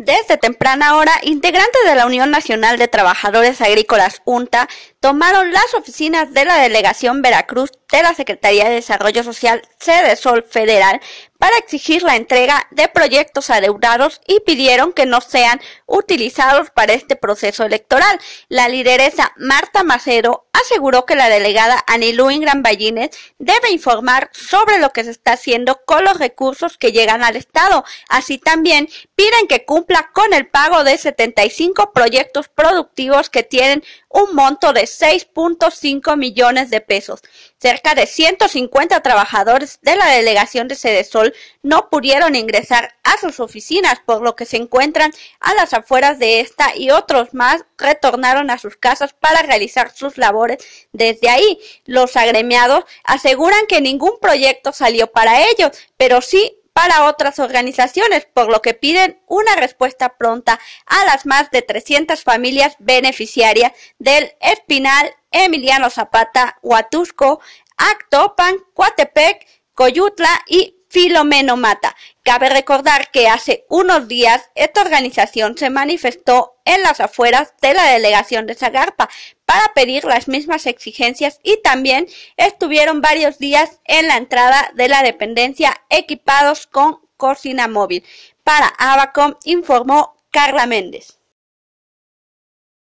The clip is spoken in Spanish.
Desde temprana hora, integrantes de la Unión Nacional de Trabajadores Agrícolas UNTA tomaron las oficinas de la Delegación Veracruz de la Secretaría de Desarrollo Social, sede Sol Federal, para exigir la entrega de proyectos adeudados y pidieron que no sean utilizados para este proceso electoral. La lideresa Marta Macero aseguró que la delegada Anilú Ingram Ballines debe informar sobre lo que se está haciendo con los recursos que llegan al Estado. Así también piden que cumpla con el pago de 75 proyectos productivos que tienen un monto de 6.5 millones de pesos. Cerca de 150 trabajadores de la delegación de Sedesol no pudieron ingresar a sus oficinas, por lo que se encuentran a las afueras de esta y otros más retornaron a sus casas para realizar sus labores desde ahí. Los agremiados aseguran que ningún proyecto salió para ellos, pero sí para otras organizaciones, por lo que piden una respuesta pronta a las más de 300 familias beneficiarias del Espinal, Emiliano Zapata, Huatusco, Actopan, Coatepec, Coyutla y Filomeno Mata. Cabe recordar que hace unos días esta organización se manifestó en las afueras de la delegación de Zagarpa para pedir las mismas exigencias y también estuvieron varios días en la entrada de la dependencia equipados con cocina móvil. Para Abacom informó Carla Méndez.